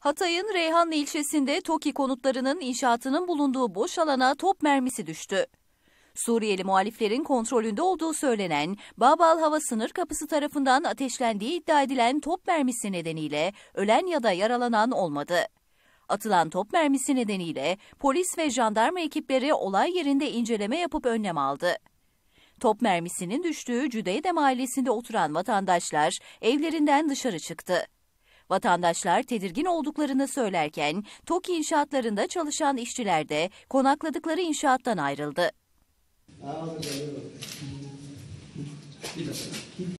Hatay'ın Reyhanlı ilçesinde TOKİ konutlarının inşaatının bulunduğu boş alana top mermisi düştü. Suriyeli muhaliflerin kontrolünde olduğu söylenen Babal Hava Sınır Kapısı tarafından ateşlendiği iddia edilen top mermisi nedeniyle ölen ya da yaralanan olmadı. Atılan top mermisi nedeniyle polis ve jandarma ekipleri olay yerinde inceleme yapıp önlem aldı. Top mermisinin düştüğü Cüdeyde mahallesinde oturan vatandaşlar evlerinden dışarı çıktı. Vatandaşlar tedirgin olduklarını söylerken TOKİ inşaatlarında çalışan işçiler de konakladıkları inşaattan ayrıldı.